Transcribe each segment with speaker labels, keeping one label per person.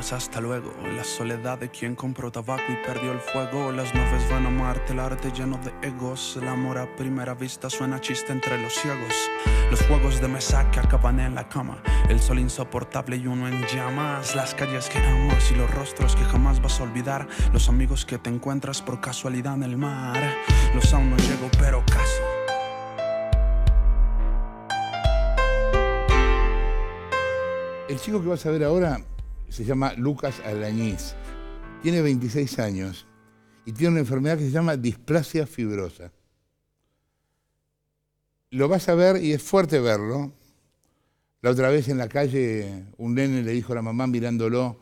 Speaker 1: hasta luego. La soledad de quien compró tabaco y perdió el fuego. Las naves van a Marte, el arte lleno de egos. El amor a primera vista suena chiste entre los ciegos. Los juegos de mesa que acaban en la cama. El sol insoportable y uno en llamas. Las calles que amas y los rostros que jamás vas a olvidar. Los amigos que te encuentras por casualidad en el mar. Los aún no llego, pero caso.
Speaker 2: El chico que vas a ver ahora se llama Lucas Alañiz. Tiene 26 años y tiene una enfermedad que se llama displasia fibrosa. Lo vas a ver y es fuerte verlo. La otra vez en la calle un nene le dijo a la mamá mirándolo,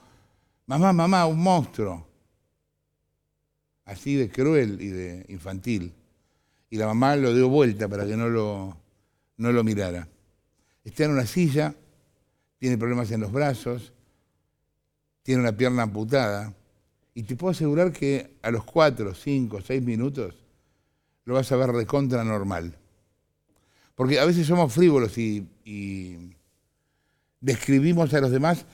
Speaker 2: mamá, mamá, un monstruo. Así de cruel y de infantil. Y la mamá lo dio vuelta para que no lo, no lo mirara. Está en una silla, tiene problemas en los brazos, tiene una pierna amputada, y te puedo asegurar que a los cuatro, cinco, seis minutos lo vas a ver de contra normal. Porque a veces somos frívolos y, describimos a los demás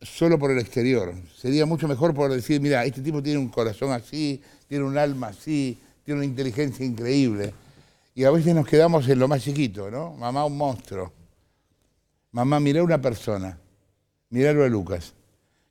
Speaker 2: solo por el exterior. Sería mucho mejor poder decir, mira, este tipo tiene un corazón así, tiene un alma así, tiene una inteligencia increíble. Y a veces nos quedamos en lo más chiquito, ¿no? Mamá, un monstruo. Mamá, mirá una persona. Miralo a Lucas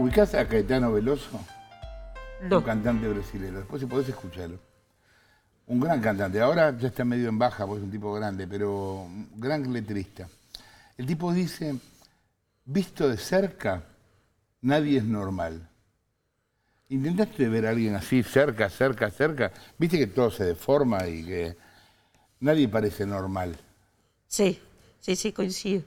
Speaker 2: ¿Ubicás a Caetano Veloso? Un cantante brasileño. Después si podés escucharlo. Un gran cantante. Ahora ya está medio en baja porque es un tipo grande, pero gran letrista. El tipo dice, visto de cerca, nadie es normal. ¿Intentaste ver a alguien así, cerca, cerca, cerca? ¿Viste que todo se deforma y que nadie parece normal?
Speaker 3: Sí, sí, sí, coincido.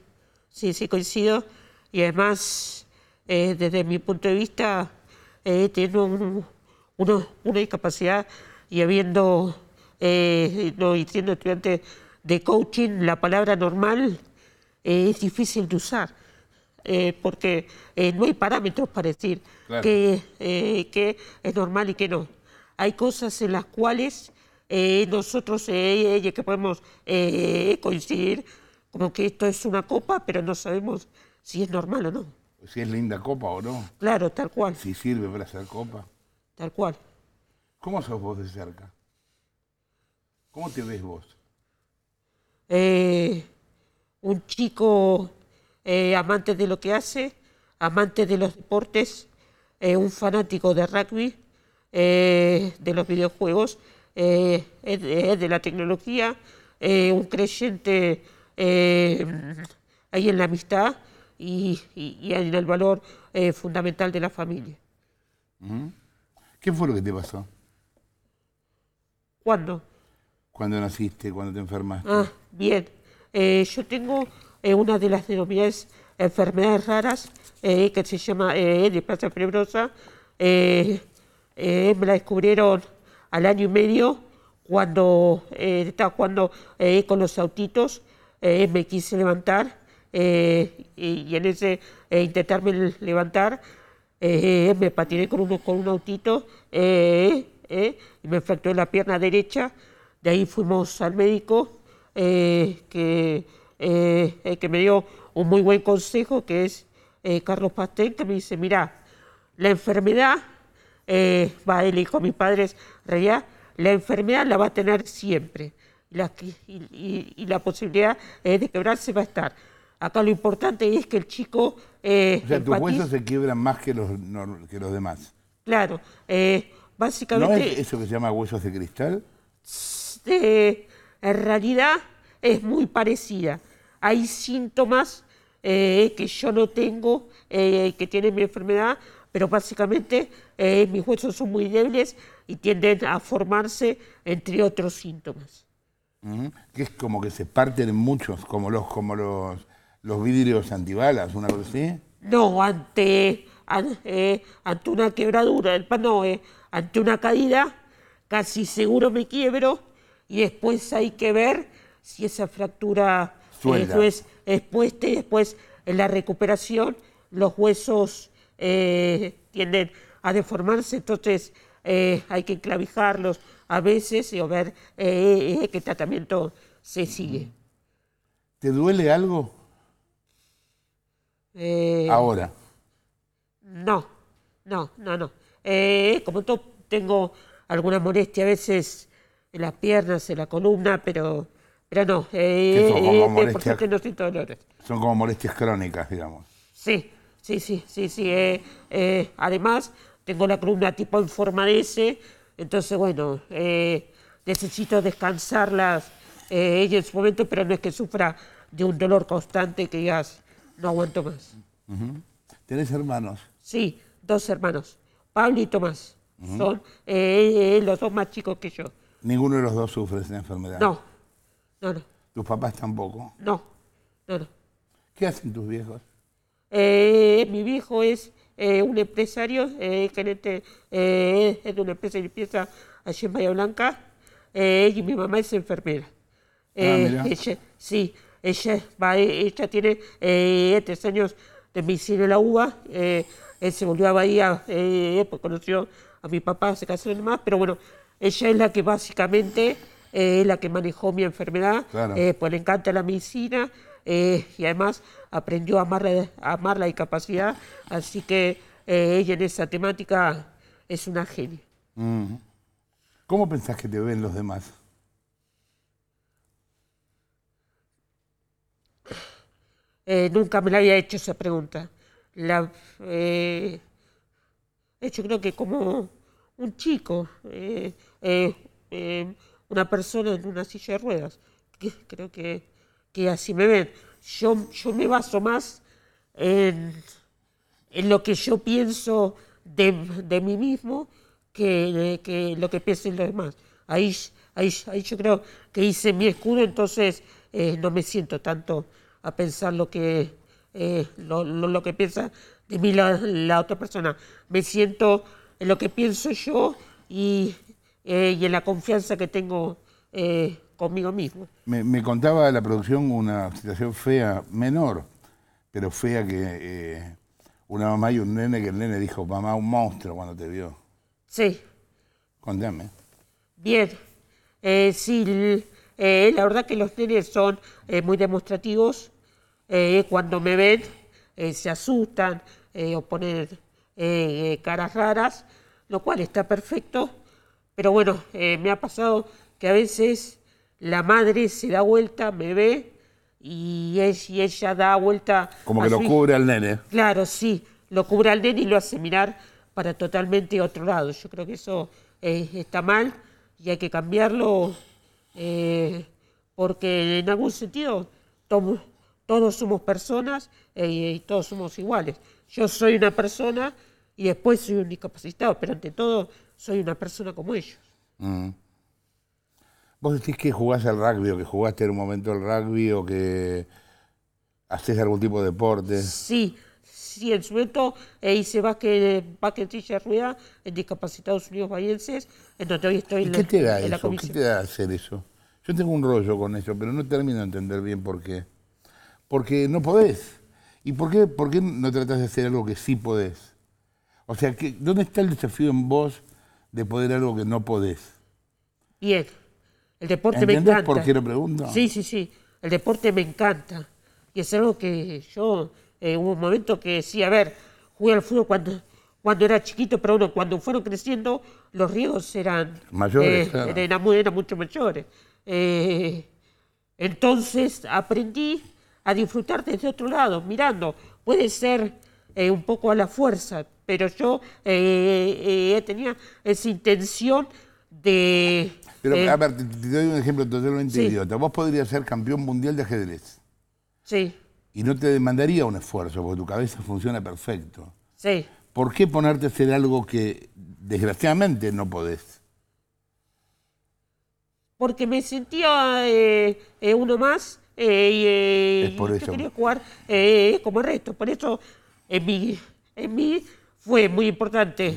Speaker 3: Sí, sí, coincido. Y además eh, desde mi punto de vista, eh, teniendo una discapacidad y habiendo, eh, siendo estudiante de coaching, la palabra normal eh, es difícil de usar. Eh, porque no hay parámetros para decir que, es normal y que no. Hay cosas en las cuales eh, nosotros ella que podemos coincidir como que esto es una copa, pero no sabemos si es normal o no si es linda copa o no. Claro, tal cual. Si sirve para hacer copa. Tal cual. ¿Cómo sos vos de cerca?
Speaker 2: ¿Cómo te ves vos?
Speaker 3: Eh, un chico eh, amante de lo que hace, amante de los deportes, eh, un fanático de rugby, de los videojuegos, de, de la tecnología, un creyente ahí en la amistad y, en el valor eh, fundamental de la familia.
Speaker 2: ¿Qué fue lo que te pasó? ¿Cuándo? ¿Cuándo naciste? cuando te enfermaste? Ah, bien.
Speaker 3: Eh, yo tengo eh, una de las denominadas enfermedades raras que se llama displasia fibrosa. me la descubrieron al año y medio cuando estaba con los autitos. me quise levantar eh, y, en ese eh, intentarme levantar, eh, me patiné con un, autito, y me fracturé la pierna derecha, de ahí fuimos al médico que, que me dio un muy buen consejo, que es Carlos Pastel, que me dice, mira, la enfermedad, va, él dijo mis padres, la enfermedad la va a tener siempre. y, y, la posibilidad de quebrarse va a estar. Acá lo importante es que el chico... Eh, o sea, tus huesos se
Speaker 2: quiebran más que los, que los demás.
Speaker 3: Claro. básicamente... Eh, ¿No es
Speaker 2: eso que se llama huesos de cristal?
Speaker 3: Eh, en realidad es muy parecida. Hay síntomas que yo no tengo, que tienen mi enfermedad, pero básicamente mis huesos son muy débiles y tienden a formarse, entre otros síntomas
Speaker 2: que es como que se parten muchos, como los, como los los vidrios antibalas, una cosa así?
Speaker 3: No, ante, ante, una quebradura del panoe, eh, ante una caída, casi seguro me quiebro y después hay que ver si esa fractura eh, es expuesta y después en la recuperación los huesos eh, tienden a deformarse, entonces hay que enclavijarlos a veces y ver qué tratamiento se sigue.
Speaker 2: ¿Te duele algo?
Speaker 3: Eh, Ahora. No, no, no, no. Eh, como todo, tengo alguna molestia a veces en las piernas, en la columna, pero, pero no. Eh, son eh, como molestias, no siento dolores
Speaker 2: Son como molestias crónicas, digamos.
Speaker 3: Sí, sí, sí, sí, sí. además, tengo la columna tipo en forma de S, entonces, bueno, necesito descansarlas en su momento, pero no es que sufra de un dolor constante que digas no aguanto más.
Speaker 2: ¿Tenés ¿Tienes hermanos?
Speaker 3: Sí, dos hermanos, Pablo y Tomás. Son eh, los dos más chicos que yo.
Speaker 2: ¿Ninguno de los dos sufre esa enfermedad? No, no, no. ¿Tus papás tampoco?
Speaker 3: No, no, no. ¿Qué hacen tus viejos? Eh, mi viejo es eh, un empresario, gerente este, de una empresa de limpieza allí en Bahía Blanca, y mi mamá es enfermera. Ah, sí, ella, ella tiene eh, tres años de medicina en la UBA, eh, él se volvió a Bahía, eh, pues conoció a mi papá, se casó y demás, pero bueno, ella es la que básicamente es la que manejó mi enfermedad, pues le encanta la medicina y además aprendió a amar, a amar la discapacidad, así que ella en esa temática es una genia.
Speaker 2: ¿Cómo pensás que te ven los demás?
Speaker 3: Eh, nunca me la había hecho esa pregunta. La hecho eh, creo que como un chico, eh, una persona en una silla de ruedas, que, creo que, que, así me ven. Yo, yo me baso más en, en lo que yo pienso de, mí mismo que, lo que piensen los demás. Ahí, ahí, ahí yo creo que hice mi escudo, entonces no me siento tanto a pensar lo que, eh, lo, lo, que piensa de mí la, la, otra persona. Me siento en lo que pienso yo y, eh, y en la confianza que tengo eh, conmigo mismo.
Speaker 2: Me, me, contaba la producción una situación fea, menor, pero fea que una mamá y un nene que el nene dijo, mamá, un monstruo cuando te vio. Sí. Contame.
Speaker 3: Bien. sí, la verdad que los nenes son muy demostrativos eh, cuando me ven eh, se asustan eh, o ponen caras raras, lo cual está perfecto, pero bueno, me ha pasado que a veces la madre se da vuelta, me ve y, es, y ella da vuelta. Como que lo cubre al nene. Claro, sí, lo cubre al nene y lo hace mirar para totalmente otro lado. Yo creo que eso está mal y hay que cambiarlo porque en algún sentido tomo, todos somos personas eh, y todos somos iguales. Yo soy una persona y después soy un discapacitado, pero ante todo soy una persona como ellos.
Speaker 2: Mm. Vos decís que jugás al rugby o que jugaste en un momento al rugby o que haces algún tipo de deporte.
Speaker 3: Sí, sí, en su momento eh, hice básquet, básquet rueda en Discapacitados Unidos Bahienses, en hoy estoy en, la, comisión.
Speaker 2: ¿Qué te da hacer eso? Yo tengo un rollo con eso, pero no termino de entender bien por qué porque no podés. ¿Y por qué, por qué no tratás de hacer algo que sí podés? O sea, ¿dónde está el desafío en vos de poder algo que no podés?
Speaker 3: Bien, el deporte me encanta. por qué lo pregunto? Sí, sí, sí, el deporte me encanta. Y es algo que yo, en eh, un momento que decía, a ver, jugué al fútbol cuando, cuando era chiquito, pero uno, cuando fueron creciendo, los riesgos eran... Mayores, eh, eran, mucho mayores. Eh, entonces aprendí a disfrutar desde otro lado, mirando. Puede ser eh, un poco a la fuerza, pero yo eh, eh, tenía esa intención de... Pero, a
Speaker 2: ver, te, doy un ejemplo totalmente idiota. Vos podrías ser campeón mundial de ajedrez. Sí. Y no te demandaría un esfuerzo, porque tu cabeza funciona perfecto. Sí. ¿Por qué ponerte a hacer algo que desgraciadamente no podés?
Speaker 3: Porque me sentía uno más eh, Yo quería jugar como el resto. Por eso en mí, en mí fue muy importante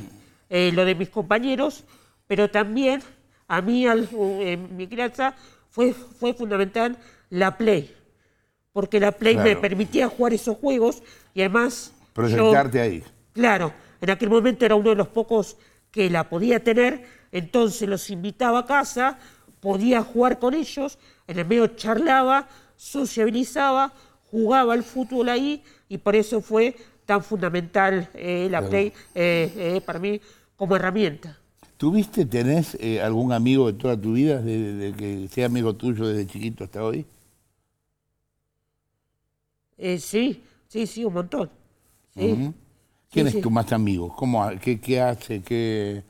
Speaker 3: eh, lo de mis compañeros, pero también a mí, en mi crianza, fue, fue fundamental la Play. Porque la Play me permitía jugar esos juegos y además. Proyectarte ahí. Claro, en aquel momento era uno de los pocos que la podía tener, entonces los invitaba a casa, podía jugar con ellos, en el medio charlaba, sociabilizaba, jugaba al fútbol ahí y por eso fue tan fundamental eh, la Play eh, eh, para mí como herramienta.
Speaker 2: ¿Tuviste, tenés algún amigo de toda tu vida, de, que sea amigo tuyo desde chiquito hasta hoy?
Speaker 3: sí, sí, sí, un montón. ¿Quién es tu
Speaker 2: más amigo? ¿Cómo, qué, qué hace? ¿Qué,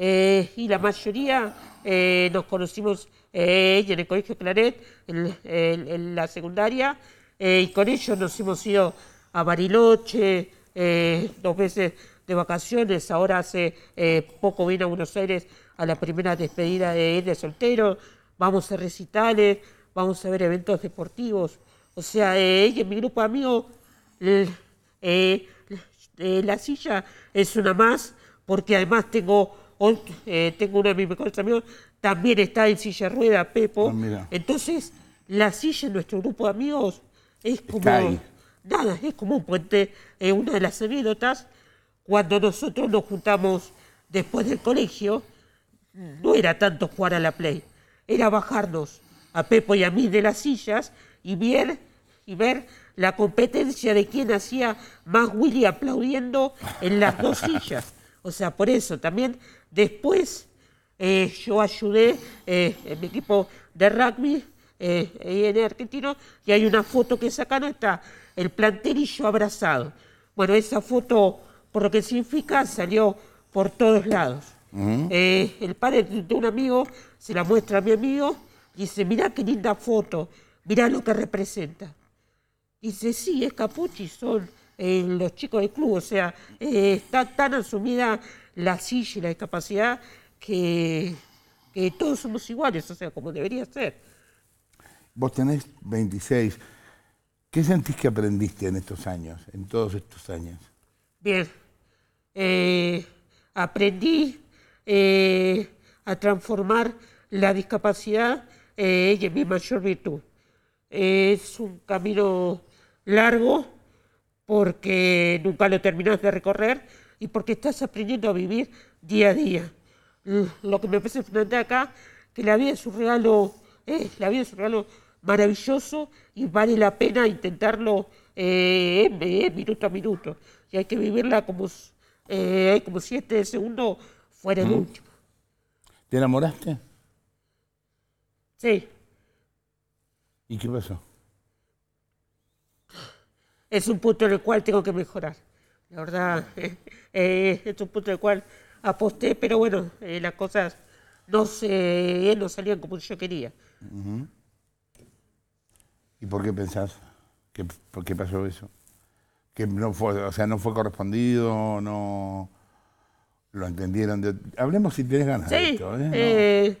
Speaker 3: eh, y la mayoría eh, nos conocimos ella eh, en el Colegio Claret, en, la secundaria, y con ellos nos hemos ido a Bariloche dos veces de vacaciones, ahora hace poco vino a Buenos Aires a la primera despedida de él de soltero, vamos a recitales, vamos a ver eventos deportivos, o sea, ella en mi grupo de amigos... la silla es una más, porque además tengo Hoy eh, tengo uno de mis mejores amigos, también está en silla rueda, Pepo. Ah, Entonces, la silla en nuestro grupo de amigos es como. Nada, es como un puente. Eh, una de las anécdotas, cuando nosotros nos juntamos después del colegio, no era tanto jugar a la play, era bajarnos a Pepo y a mí de las sillas y ver, y ver la competencia de quién hacía más Willy aplaudiendo en las dos sillas. O sea, por eso también Después eh, yo ayudé eh, en mi equipo de rugby eh, en Argentino y hay una foto que sacaron, está el planterillo abrazado. Bueno, esa foto, por lo que significa, salió por todos lados. Eh, el padre de un amigo se la muestra a mi amigo y dice, mirá qué linda foto, mirá lo que representa. Dice, sí, es Capuchi, son los chicos del club, o sea, está tan asumida la silla y la discapacidad que, todos somos iguales, o sea, como debería ser.
Speaker 2: Vos tenés 26. ¿Qué sentís que aprendiste en estos años, en todos estos años?
Speaker 3: Bien, eh, aprendí eh, a transformar la discapacidad en eh, mi mayor virtud. Es un camino largo porque nunca lo terminás de recorrer, y porque estás aprendiendo a vivir día a día. Mm, lo que me parece fundamental acá, que la vida es un regalo, eh, la vida es un regalo maravilloso y vale la pena intentarlo eh, minuto a minuto. Y hay que vivirla como, eh, como si este segundo fuera el último.
Speaker 2: ¿Te enamoraste? Sí. ¿Y qué pasó?
Speaker 3: Es un punto en el cual tengo que mejorar. La verdad, eh, es un punto del cual aposté, pero bueno, eh, las cosas no, se, eh, salían como yo quería.
Speaker 2: ¿Y por qué pensás? ¿Por qué pasó eso? Que no fue, o sea, no fue correspondido, no lo entendieron. hablemos si tienes ganas de esto. ¿eh?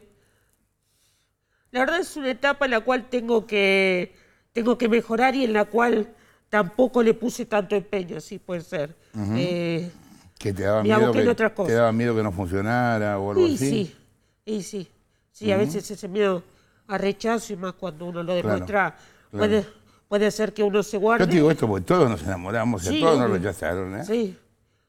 Speaker 3: la verdad es una etapa en la cual tengo que, tengo que mejorar y en la cual tampoco le puse tanto empeño, sí puede ser. Eh,
Speaker 2: que te daba, miedo que, que no funcionara o algo así.
Speaker 3: Sí, sí. Sí, a veces ese miedo a rechazo y más cuando uno lo demuestra puede, puede ser que uno se guarde. Yo digo
Speaker 2: esto porque todos nos enamoramos y todos nos rechazaron. ¿eh?
Speaker 3: Sí,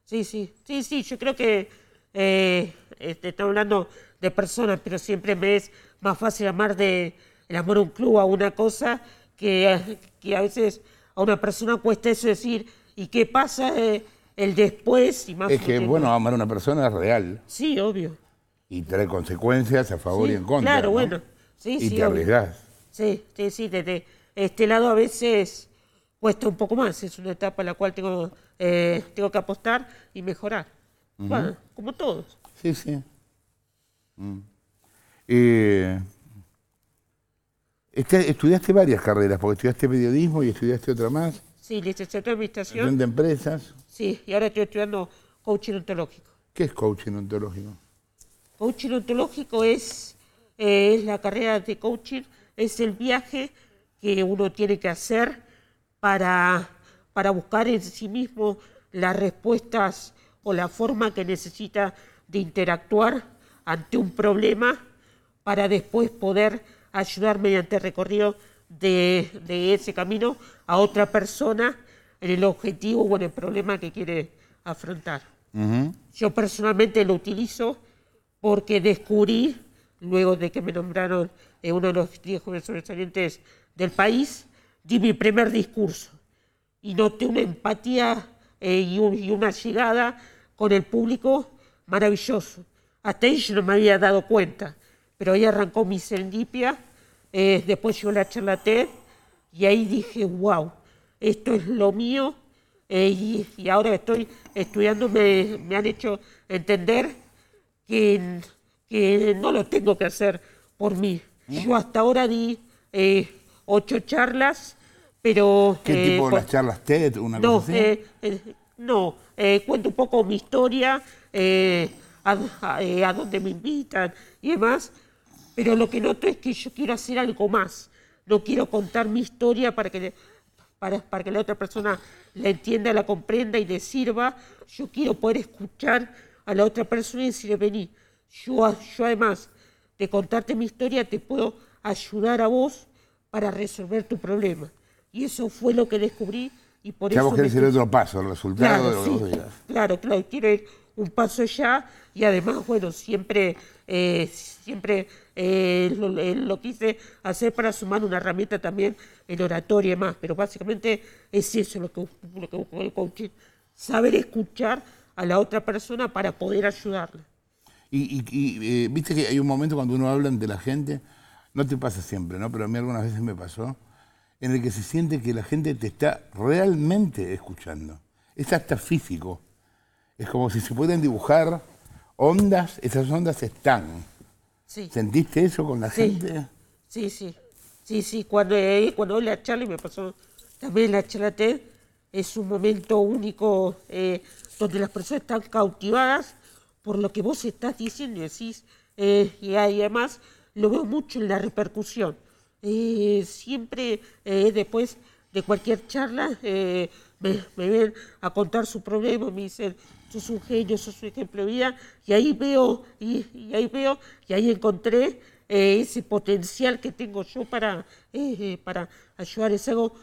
Speaker 3: sí, sí. Sí, sí, yo creo que eh, este, estoy hablando de personas, pero siempre me es más fácil amar de el amor a un club, a una cosa, que, que a veces a una persona cuesta eso decir, ¿y qué pasa eh, el después? Y más es que, bueno,
Speaker 2: amar a una persona es real.
Speaker 3: Sí, obvio.
Speaker 2: Y trae consecuencias a favor y en contra. Claro, bueno. Sí, y te arriesgas.
Speaker 3: Sí, sí, sí. este lado a veces cuesta un poco más. Es una etapa en la cual tengo, eh, tengo que apostar y mejorar. Bueno, como todos.
Speaker 2: Sí, sí. Mm. Eh, estudiaste varias carreras, porque estudiaste periodismo y estudiaste otra más.
Speaker 3: Sí, licenciatura de administración. de
Speaker 2: empresas.
Speaker 3: Sí, y ahora estoy estudiando coaching ontológico.
Speaker 2: ¿Qué es coaching ontológico?
Speaker 3: Coaching ontológico es, eh, es la carrera de coaching, es el viaje que uno tiene que hacer para, para buscar en sí mismo las respuestas o la forma que necesita de interactuar ante un problema para después poder ayudar mediante el recorrido de, de, ese camino a otra persona en el objetivo o en el problema que quiere afrontar. Yo personalmente lo utilizo porque descubrí, luego de que me nombraron eh, uno de los 10 jóvenes sobresalientes del país, di mi primer discurso y noté una empatía eh, y, y, una llegada con el público maravilloso. Hasta ahí yo no me había dado cuenta pero ahí arrancó mi serendipia, eh, después yo la charlaté y ahí dije, wow, esto es lo mío eh, y, ahora estoy estudiando, me, han hecho entender que, que, no lo tengo que hacer por mí. Yo hasta ahora di eh, ocho charlas, pero... ¿Qué tipo de
Speaker 2: charlas TED? Una no,
Speaker 3: no cuento un poco mi historia. a, dónde me invitan y demás, pero lo que noto es que yo quiero hacer algo más, no quiero contar mi historia para que, para, para que la otra persona la entienda, la comprenda y le sirva, yo quiero poder escuchar a la otra persona y decirle, vení, yo, yo además de contarte mi historia te puedo ayudar a vos para resolver tu problema. Y eso fue lo que descubrí y por ya eso... es el otro paso, el resultado claro, de Claro, claro, quiero ir un paso allá y además, bueno, siempre eh, siempre eh, eh, lo, quise hacer para sumar una herramienta también en oratoria y más, pero básicamente es eso lo que, el coaching, saber escuchar a la otra persona para poder ayudarla.
Speaker 2: Y, eh, viste que hay un momento cuando uno habla de la gente, no te pasa siempre, ¿no? Pero a mí algunas veces me pasó, en el que se siente que la gente te está realmente escuchando. Es hasta físico. Es como si se pueden dibujar ondas, esas ondas están. Sí. ¿Sentiste eso con la gente?
Speaker 3: Sí, sí. Sí, sí. Cuando, eh, cuando la charla, y me pasó también la charla TED, es un momento único eh, donde las personas están cautivadas por lo que vos estás diciendo y decís, eh, y además lo veo mucho en la repercusión. Eh, siempre eh, después de cualquier charla, me, ven a contar su problema, me dicen, sos un genio, sos un ejemplo de vida, y ahí veo, y, ahí veo, y ahí encontré eh, ese potencial que tengo yo para, eh, eh, para ayudar, es algo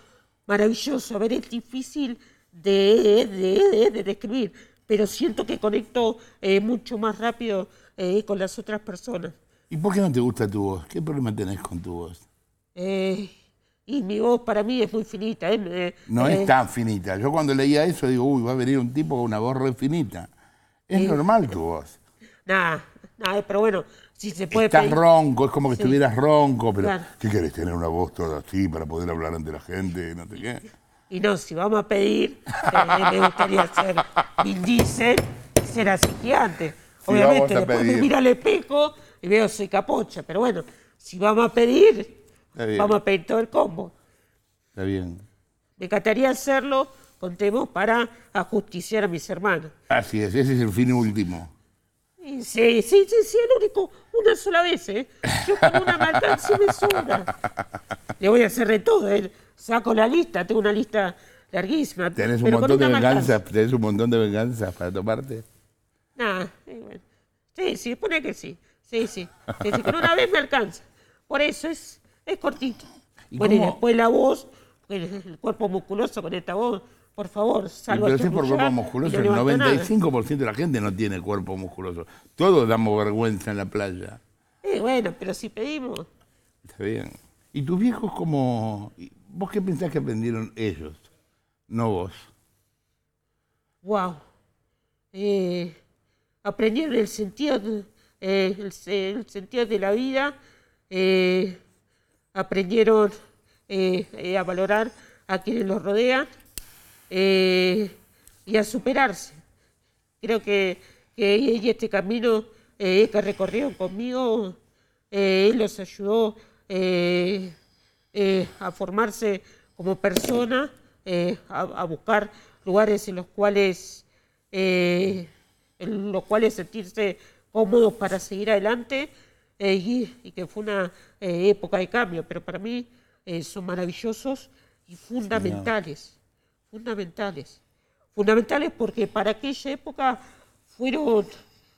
Speaker 3: maravilloso, a ver, es difícil de, de, describir, pero siento que conecto mucho más rápido con las otras personas.
Speaker 2: ¿Y por qué no te gusta tu voz? ¿Qué problema tenés con tu voz?
Speaker 3: Eh, y mi voz para mí es muy finita. Eh, no es eh,
Speaker 2: tan finita. Yo cuando leía eso digo, uy, va a venir un tipo con una voz refinita Es normal tu voz.
Speaker 3: Nada, nada, pero bueno, si se puede... Estás ronco, es como que estuvieras
Speaker 2: ronco, pero ¿qué querés? ¿Tener una voz toda así para poder hablar ante la gente? No te
Speaker 3: qué. Y no, si vamos a pedir, eh, me gustaría ser Vin ser así Obviamente, después me miro al espejo y veo soy capocha, pero bueno, si vamos a pedir, vamos a pedir todo el combo. Está bien. Me encantaría hacerlo, contemos, para ajusticiar a mis hermanos.
Speaker 2: Así es, ese es el fin último.
Speaker 3: Sí, sí, sí, sí, el único, una sola vez, ¿eh? Yo
Speaker 2: como una maldad me mesura.
Speaker 3: Le voy a hacer de todo, ¿eh? saco la lista, tengo una lista larguísima. Tenés un montón de venganzas,
Speaker 2: tenés un montón de venganzas para tomarte.
Speaker 3: Ah, bueno. Sí, sí, pone que sí. Sí, sí. sí, sí con una vez me alcanza. Por eso es es cortito.
Speaker 1: ¿Y después
Speaker 3: la voz, el, cuerpo musculoso con esta voz. Por favor, salvo Pero es por cuerpo musculoso, el 95%
Speaker 2: de la gente no tiene cuerpo musculoso. Todos damos vergüenza en la playa.
Speaker 3: bueno, pero si pedimos.
Speaker 2: Está bien. ¿Y tus viejos como ¿Vos qué pensás que aprendieron ellos, no vos?
Speaker 3: Wow. Eh, aprendieron el sentido, eh, el, sentido de la vida, eh, aprendieron eh, eh, a valorar a quienes los rodean eh, y a superarse. Creo que, este camino que este recorrieron conmigo los ayudó a formarse como persona, a, a, buscar lugares en los cuales, en los cuales sentirse cómodos para seguir adelante y, que fue una eh, época de cambio, pero para mí eh, son maravillosos y fundamentales, fundamentales. Fundamentales porque para aquella época fueron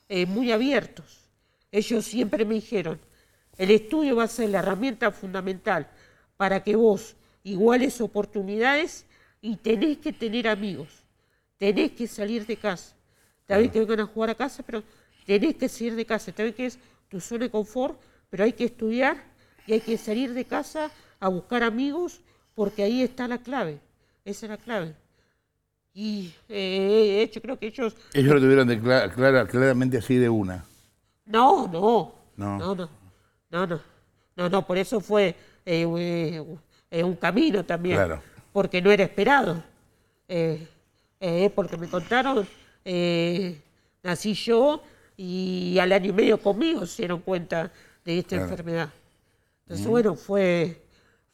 Speaker 3: eh, muy abiertos. Ellos siempre me dijeron, el estudio va a ser la herramienta fundamental para que vos iguales oportunidades y tenés que tener amigos, tenés que salir de casa. tal vez que vengan a jugar a casa, pero tenés que salir de casa. tal vez que es tu zona de confort, pero hay que estudiar y hay que salir de casa a buscar amigos porque ahí está la clave, esa es la clave. Y eh, hecho, creo que ellos...
Speaker 2: Ellos lo tuvieron claramente así de una.
Speaker 3: No, no. No, no, no, no, no, no, por eso fue eh, eh, un camino también, claro. porque no era esperado. Eh, porque me contaron, nací yo y al año y medio conmigo se dieron cuenta de esta enfermedad. Entonces, bueno, fue,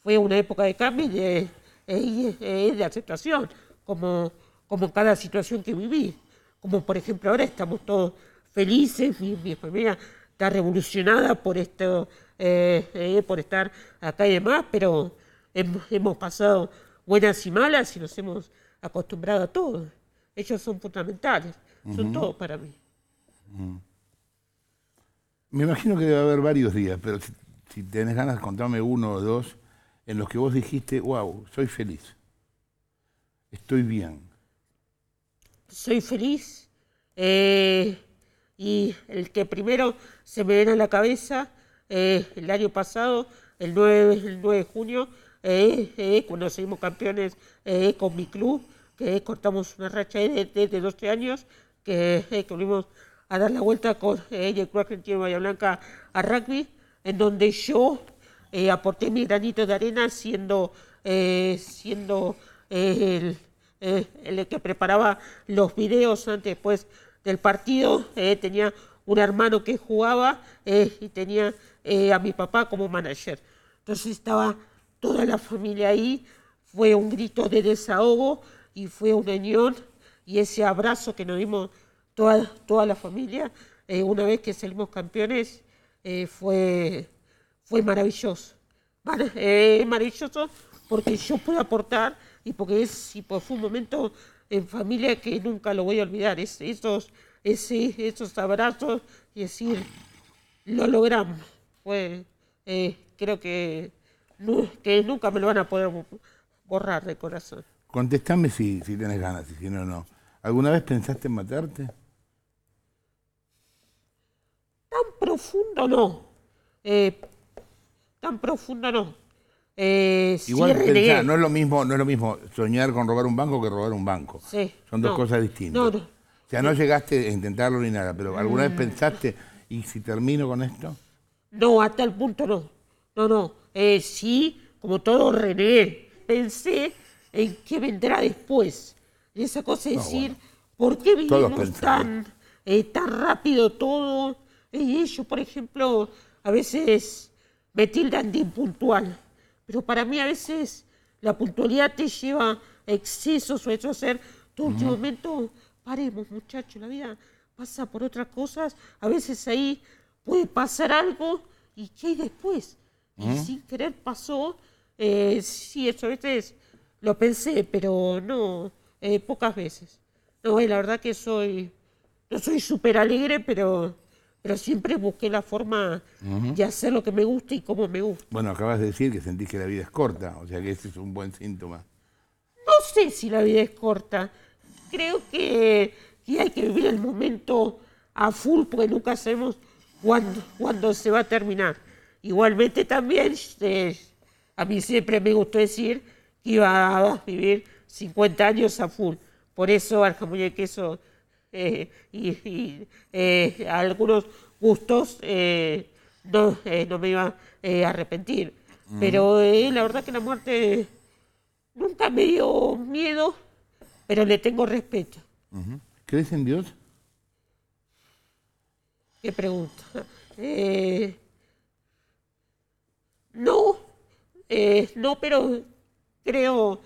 Speaker 3: fue una época de cambio y de, e, e, de, aceptación, como, como cada situación que viví. Como por ejemplo ahora estamos todos felices, mi, mi familia está revolucionada por esto, eh, eh, por estar acá y demás, pero hemos pasado buenas y malas y nos hemos acostumbrado a todo. Ellos son fundamentales, son todo para mí.
Speaker 2: Mm. Me imagino que debe haber varios días, pero si, tenés ganas, contame uno o dos en los que vos dijiste, wow, soy feliz, estoy bien.
Speaker 3: Soy feliz eh, y el que primero se me viene a la cabeza, eh, el año pasado, el 9, el 9 de junio, eh, cuando seguimos campeones con mi club, que cortamos una racha de, 12 años, que, que volvimos a dar la vuelta con eh, el Club Argentino Bahía Blanca, a rugby, en donde yo eh, aporté mi granito de arena siendo, eh, siendo el, el, que preparaba los videos antes después del partido. tenía un hermano que jugaba y tenía a mi papá como manager. Entonces estaba toda la familia ahí, fue un grito de desahogo y fue una unión y ese abrazo que nos dimos toda, la familia. Eh, una vez que salimos campeones eh, fue, fue maravilloso. Eh, es maravilloso porque yo pude aportar y porque es, y pues, fue un momento en familia que nunca lo voy a olvidar. Es, esos, ese, esos abrazos y decir, lo logramos. Fue, creo que, que nunca me lo van a poder borrar de corazón.
Speaker 2: Contéstame si, si tenés ganas si no, no. ¿Alguna vez pensaste en matarte?
Speaker 3: Tan profundo no. Eh, tan profundo no. Eh, Igual no es lo
Speaker 2: mismo, no es lo mismo soñar con robar un banco que robar un banco. Son dos cosas distintas. No, no. O sea, no llegaste a intentarlo ni nada, pero ¿alguna vez mm. pensaste, ¿y si termino con esto?
Speaker 3: No, hasta el punto no. No, no. Eh, sí, como todo René, pensé en qué vendrá después. Y esa cosa de ah, decir, ¿por qué vinimos tan, tan rápido todo? Y ellos, por ejemplo, a veces me tildan de impuntual, pero para mí a veces la puntualidad te lleva a excesos o eso hacer todo último momento. Paremos, muchachos, la vida pasa por otras cosas, a veces ahí puede pasar algo y ¿qué hay después? Y sin querer pasó, eh, sí, eso a veces lo pensé, pero no, eh, pocas veces. No, eh, la verdad que soy, no soy súper alegre, pero pero siempre busqué la forma de hacer lo que me gusta y cómo me gusta.
Speaker 2: Bueno, acabas de decir que sentís que la vida es corta, o sea que ese es un buen síntoma. No
Speaker 3: sé si la vida es corta. Creo que, hay que vivir el momento a full porque nunca sabemos cuándo, se va a terminar. Igualmente también eh, a mí siempre me gustó decir que iba a vivir 50 años a full. Por eso al que Queso eh, y, eh, algunos gustos eh, no, me iba a arrepentir. Pero la verdad que la muerte nunca me dio miedo, pero le tengo respeto.
Speaker 2: ¿Crees en Dios?
Speaker 3: Qué pregunta. no, no, pero creo,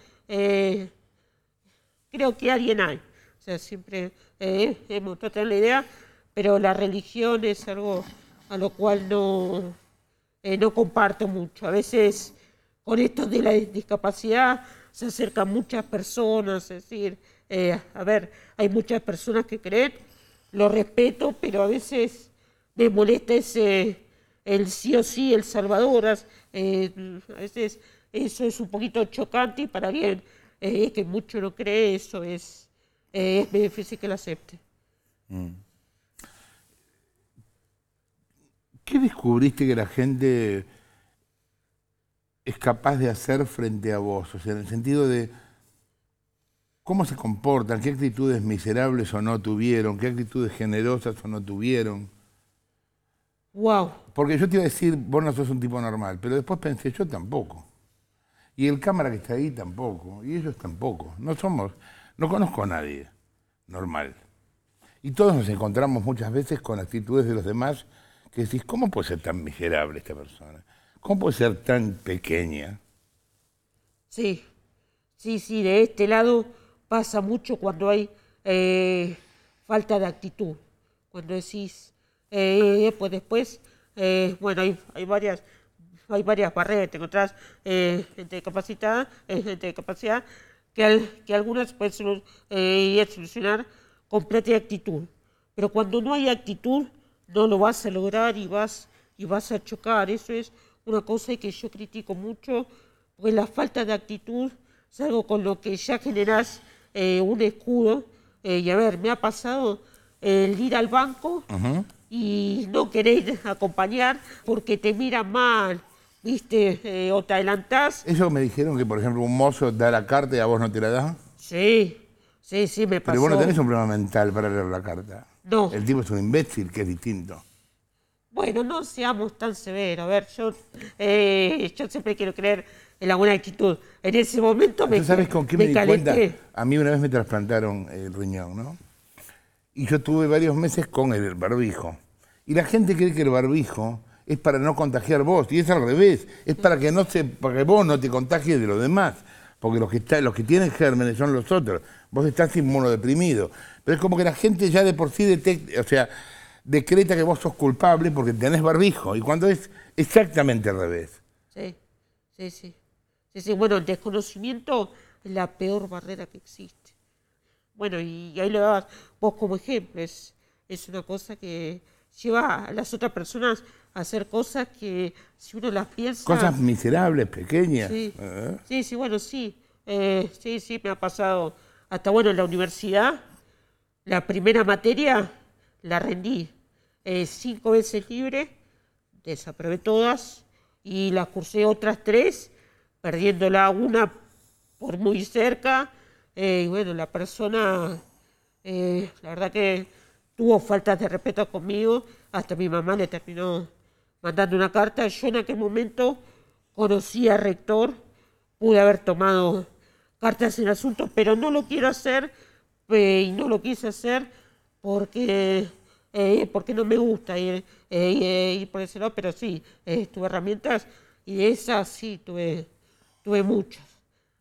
Speaker 3: creo que alguien hay. O sea, siempre eh, hemos tratado la idea, pero la religión es algo a lo cual no, eh, no comparto mucho. A veces con esto de la discapacidad se acercan muchas personas, es decir, eh, a ver, hay muchas personas que creen, lo respeto, pero a veces me molesta ese, el sí o sí, el salvador, eh, a veces eso es un poquito chocante y para bien es que mucho no cree, eso es es difícil que lo acepte.
Speaker 2: Mm. ¿Qué descubriste que la gente es capaz de hacer frente a vos? O sea, en el sentido de cómo se comportan, qué actitudes miserables o no tuvieron, qué actitudes generosas o no tuvieron. Wow. Porque yo te iba a decir, vos no sos un tipo normal, pero después pensé, yo tampoco. Y el cámara que está ahí tampoco, y ellos tampoco. No somos, no conozco a nadie normal. Y todos nos encontramos muchas veces con actitudes de los demás que decís, ¿cómo puede ser tan miserable esta persona? ¿Cómo puede ser tan pequeña?
Speaker 3: Sí, sí, sí, de este lado pasa mucho cuando hay eh, falta de actitud, cuando decís, eh, pues después, eh, bueno, hay, varias hay varias barreras, te encontrás gente de gente de capacidad, que, algunas pueden eh, solucionar con plata actitud. Pero cuando no hay actitud, no lo vas a lograr y vas, y vas a chocar. Eso es una cosa que yo critico mucho, porque la falta de actitud es algo con lo que ya generas eh, un escudo. Eh, y a ver, me ha pasado el ir al banco y no querer acompañar porque te mira mal, ¿viste? Eh, o te adelantás.
Speaker 2: ¿Ellos me dijeron que, por ejemplo, un mozo da la carta y a vos no te la da?
Speaker 3: Sí, sí, sí, me pasó. Pero vos no tenés un
Speaker 2: problema mental para leer la carta. No. El tipo es un imbécil, que es distinto.
Speaker 3: Bueno, no seamos tan severos. A ver, yo, eh, yo siempre quiero creer en la buena actitud. En ese momento me. ¿Tú sabes con qué me, me di cuenta?
Speaker 2: A mí una vez me trasplantaron el riñón, ¿no? Y yo estuve varios meses con el barbijo. Y la gente cree que el barbijo es para no contagiar vos, y es al revés, es para que, no se, para que vos no te contagies de los demás, porque los que, los que tienen gérmenes son los otros, vos estás inmunodeprimido. Pero es como que la gente ya de por sí detecta, o sea, decreta que vos sos culpable porque tenés barbijo, y cuando es exactamente al revés.
Speaker 3: Sí, sí, sí. sí, Bueno, el desconocimiento es la peor barrera que existe. Bueno, y ahí lo dabas vos como ejemplo, es, es una cosa que lleva a las otras personas hacer cosas que si uno las piensa... Cosas
Speaker 2: miserables, pequeñas. Sí, ah.
Speaker 3: sí, bueno, sí. Eh, sí, sí, me ha pasado. Hasta bueno, en la universidad, la primera materia la rendí eh, cinco veces libre, desaprobé todas y las cursé otras tres, perdiéndola una por muy cerca. Eh, y bueno, la persona, la verdad que tuvo faltas de respeto conmigo, hasta mi mamá le terminó mandando una carta. Yo en aquel momento conocí al rector, pude haber tomado cartas en asuntos, pero no lo quiero hacer eh, y no lo quise hacer porque, eh, porque no me gusta ir, eh, por ese lado, pero sí, tuve herramientas y esas sí tuve, tuve muchas.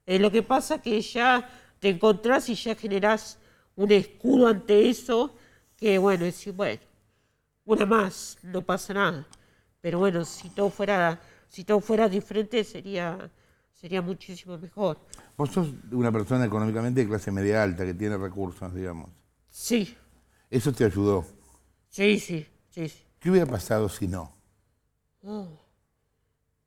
Speaker 3: lo que pasa es que ya te encontrás y ya generás un escudo ante eso, que bueno, decir, bueno, una más, no pasa nada. Pero bueno, si todo fuera, si todo fuera diferente sería, sería muchísimo mejor.
Speaker 2: Vos sos una persona económicamente de clase media alta, que tiene recursos, digamos. Sí. ¿Eso te ayudó?
Speaker 3: Sí, sí, sí. sí.
Speaker 2: ¿Qué hubiera pasado si no?
Speaker 3: no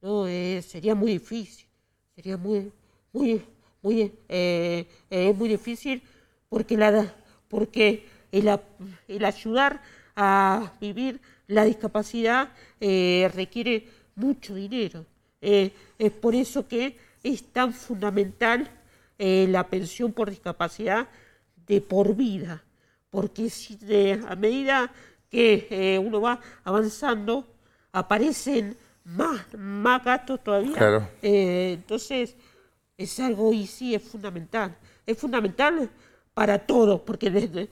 Speaker 3: no, eh, sería muy difícil. Sería muy, muy, muy, eh, eh muy difícil porque, la, porque el ayudar a vivir la discapacidad eh, requiere mucho dinero. Eh, es por eso que es tan fundamental eh, la pensión por discapacidad de por vida, porque a medida que uno va avanzando aparecen más, más gastos todavía. entonces es algo y sí es fundamental. Es fundamental para todos, porque desde,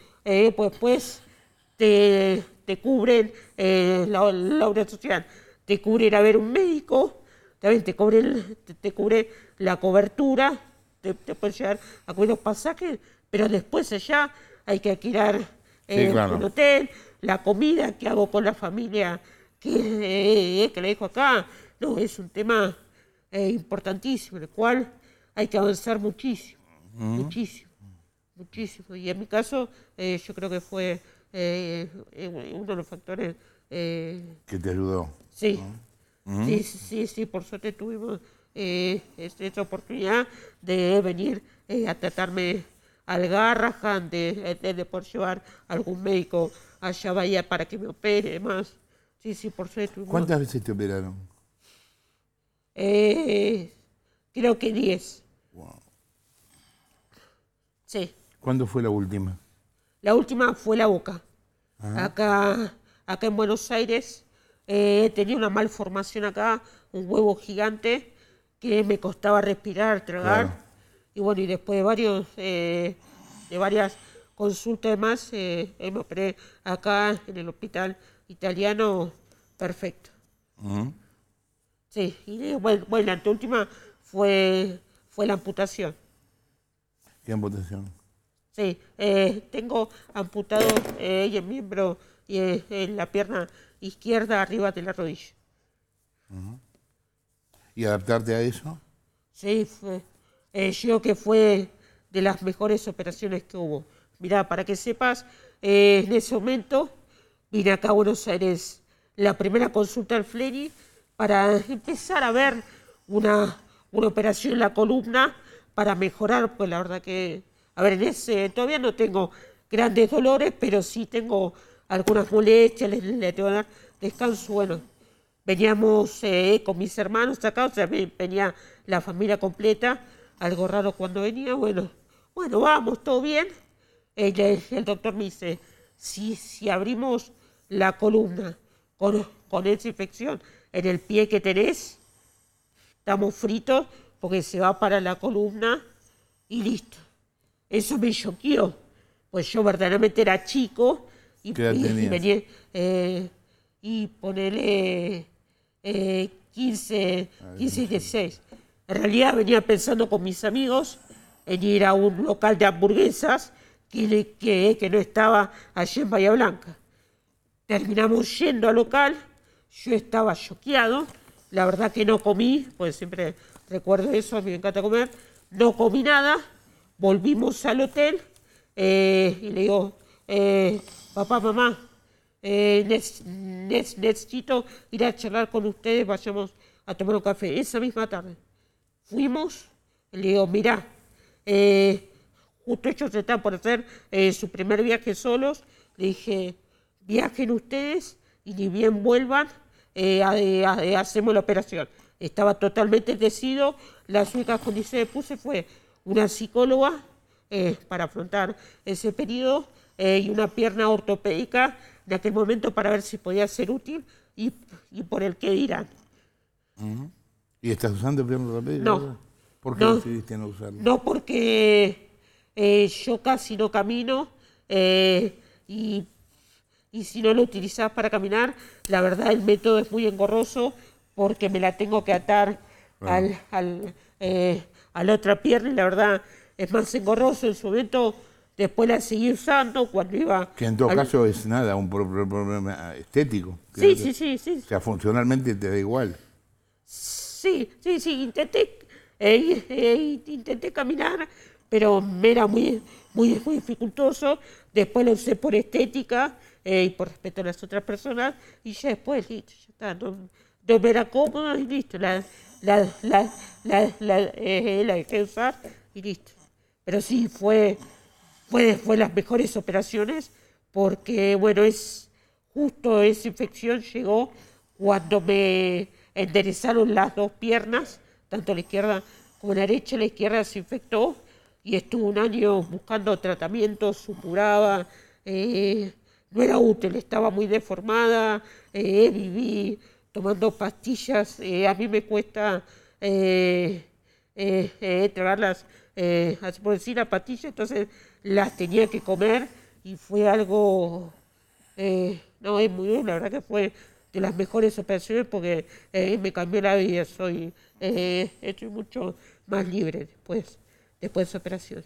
Speaker 3: pues, pues te, te cubren eh, la, obra social, te cubre ir a ver un médico, también te cubre te, cubre la cobertura, te, te pueden llegar a cubrir pasajes, pero después allá hay que alquilar el eh, hotel, la comida que hago con la familia que, eh, que le dejo acá, no, es un tema importantísimo, en el cual hay que avanzar muchísimo, muchísimo, muchísimo. Y en mi caso, yo creo que fue eh, eh, uno de los factores... Eh, que te ayudó. Sí, sí, sí, sí, por suerte tuvimos eh, esa este, oportunidad de venir eh, a tratarme al Garrahan, de, de, por llevar algún médico allá vaya para que me opere más. Sí, sí, por suerte. ¿Cuántas
Speaker 2: veces te operaron?
Speaker 3: creo que 10. Wow. Sí.
Speaker 2: ¿Cuándo fue la última?
Speaker 3: La última fue La Boca. Acá, acá en Buenos Aires eh, tenía una malformación acá, un huevo gigante que me costaba respirar, tragar. Y bueno, y después de varios, eh, de varias consultas más, eh, eh, me operé acá en el hospital italiano perfecto. Sí, y bueno, bueno, la última fue, fue la amputación.
Speaker 2: ¿Qué amputación?
Speaker 3: Sí, eh, tengo amputado eh, el miembro y en eh, la pierna izquierda arriba de la rodilla.
Speaker 2: ¿Y adaptarte a eso?
Speaker 3: Sí, fue, eh, yo que fue de las mejores operaciones que hubo. Mirá, para que sepas, eh, en ese momento vine acá a Buenos Aires la primera consulta al Fleri para empezar a ver una, una operación en la columna para mejorar, pues la verdad que a ver, eh, todavía no tengo grandes dolores, pero sí tengo algunas molestias, le tengo que dar descanso. Bueno, veníamos eh, con mis hermanos acá, o sea, venía la familia completa, algo raro cuando venía, bueno, bueno, vamos, todo bien. El, doctor me dice, si, abrimos la columna con esa infección en el pie que tenés, estamos fritos porque se va para la columna y listo. Eso me choqueó, pues yo verdaderamente era chico y, y, eh, y ponele 15, eh, y 16. En realidad venía pensando con mis amigos en ir a un local de hamburguesas que, que, que no estaba allí en Bahía Blanca. Terminamos yendo al local, yo estaba choqueado, la verdad que no comí, pues siempre recuerdo eso, me encanta comer, no comí nada volvimos al hotel eh, y le digo, eh, papá, mamá, eh, necesito ir a charlar con ustedes, vayamos a tomar un café. Esa misma tarde fuimos, le digo, mirá, justo ellos están por hacer su primer viaje solos, le dije, viajen ustedes y ni bien vuelvan, hacemos la operación. Estaba totalmente decidido, las únicas condiciones que puse fue una psicóloga eh, para afrontar ese periodo eh, y una pierna ortopédica de aquel momento para ver si podía ser útil y, por el que dirán.
Speaker 2: ¿Y estás usando pierna ortopédica? No.
Speaker 3: ¿Por qué decidiste no usarlo? No, porque eh, yo casi no camino y, si no lo utilizas para caminar, la verdad el método es muy engorroso porque me la tengo que atar al, al a la otra pierna y la verdad es más engorroso en su momento. Después la seguí usando cuando iba. Que en todo caso
Speaker 2: es nada, un problema estético.
Speaker 3: Sí, sí, sí, sí. O
Speaker 2: sea, funcionalmente te da igual.
Speaker 3: Sí, sí, sí. Intenté, eh, eh, intenté caminar, pero me era muy, muy, muy dificultoso. Después lo usé por estética eh, y por respeto a las otras personas. Y ya después, listo, ya está. No, cómodo y listo. La, la, la, eh, la, defensa y listo. Pero sí, fue, fue, fue las mejores operaciones porque, bueno, es justo esa infección llegó cuando me enderezaron las dos piernas, tanto la izquierda como la derecha, la izquierda se infectó y estuve un año buscando tratamiento, supuraba, eh, no era útil, estaba muy deformada, eh, viví tomando pastillas, eh, a mí me cuesta eh, eh, eh, eh por decir, la pastilla, entonces las tenía que comer y fue algo, no, es muy bien, la verdad que fue de las mejores operaciones porque me cambió la vida, soy, estoy mucho más libre después, después de esa operación.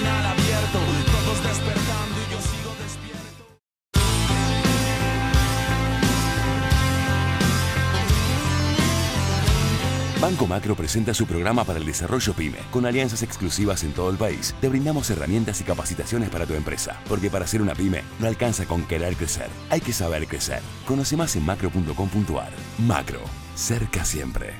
Speaker 1: Banco Macro presenta su programa para el desarrollo PyME, con alianzas exclusivas en todo el país. Te brindamos herramientas y capacitaciones para tu empresa, porque para ser una PyME no alcanza con querer crecer, hay que saber crecer. Conoce más en macro.com.ar. Macro, cerca siempre.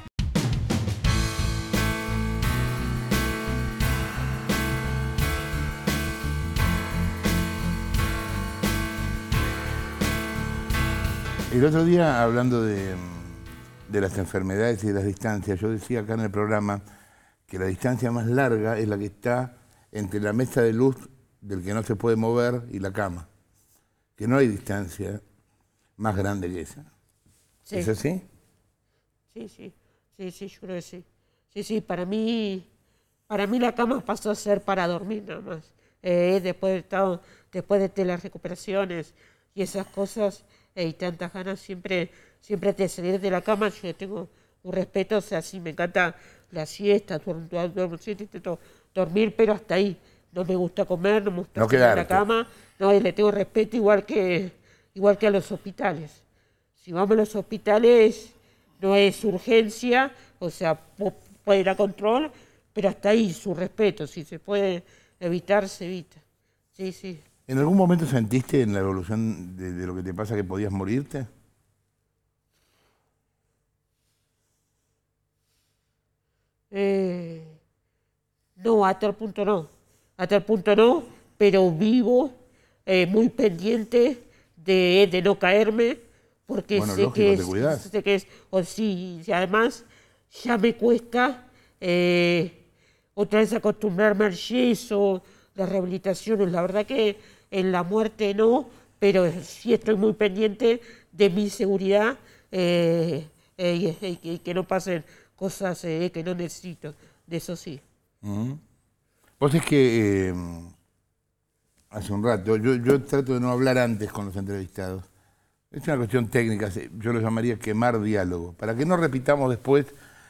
Speaker 2: El otro día, hablando de de las enfermedades y de las distancias. Yo decía acá en el programa que la distancia más larga es la que está entre la mesa de luz del que no se puede mover y la cama. Que no hay distancia más grande que esa. ¿Es así?
Speaker 3: Sí, sí, sí, sí, yo creo que sí. Sí, sí, para mí, para mí la cama pasó a ser para dormir nada más. Eh, después, de después de las recuperaciones y esas cosas eh, y tantas ganas siempre siempre te salir de la cama, yo tengo un respeto, o sea, sí, me encanta la siesta, duermo, intento dormir, pero hasta ahí. No me gusta comer, no me gusta estar en la cama, no, y le tengo respeto igual que, igual que a los hospitales. Si vamos a los hospitales, no es urgencia, o sea, puede ir a control, pero hasta ahí su respeto, si se puede evitar, se evita. Sí, sí.
Speaker 2: ¿En algún momento sentiste en la evolución de lo que te pasa que podías morirte?
Speaker 3: hasta el tal punto no, hasta el punto no, pero vivo, eh, muy pendiente de, de, no caerme, porque sé, que es, sé, que es, o sí, y además ya me cuesta eh, otra vez acostumbrarme al yeso, las rehabilitaciones, la verdad que en la muerte no, pero sí estoy muy pendiente de mi seguridad eh, y, que no pasen cosas que no necesito, de eso sí.
Speaker 2: Vos es que eh, hace un rato, yo, trato de no hablar antes con los entrevistados. Es una cuestión técnica, yo lo llamaría quemar diálogo, para que no repitamos después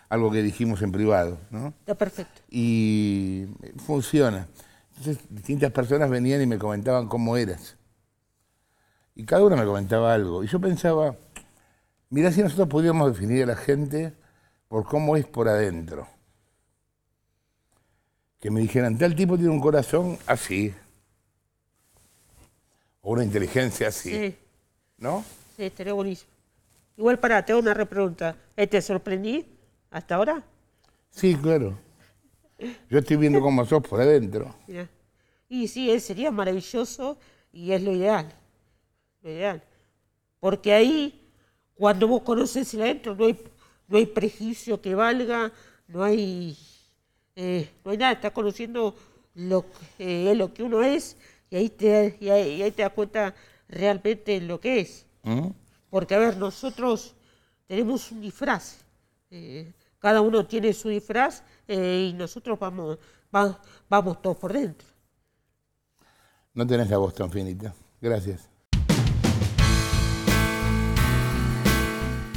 Speaker 2: algo que dijimos en privado. ¿no? Está perfecto. Y funciona. Entonces, distintas personas venían y me comentaban cómo eras. Y cada una me comentaba algo. Y yo pensaba, mirá si nosotros pudiéramos definir a la gente por cómo es por adentro que me dijeran, tal tipo tiene un corazón así, o una inteligencia así. Sí. ¿No?
Speaker 3: Sí, estaría buenísimo. Igual para, te hago una repregunta. ¿Eh, ¿Te sorprendí hasta ahora?
Speaker 2: Sí, claro. Yo estoy viendo cómo sos por adentro.
Speaker 3: Y sí, eh, sería maravilloso y es lo ideal. Lo ideal. Porque ahí, cuando vos conoces el adentro, no hay, no hay prejuicio que valga, no hay eh, no hay nada, estás conociendo lo, eh, lo que uno es y ahí, te, ahí, te das cuenta realmente lo que es. ¿Mm? Porque, a ver, nosotros tenemos un disfraz, eh, cada uno tiene su disfraz y nosotros vamos, vamos todos por dentro.
Speaker 2: No tenés la voz tan finita. Gracias.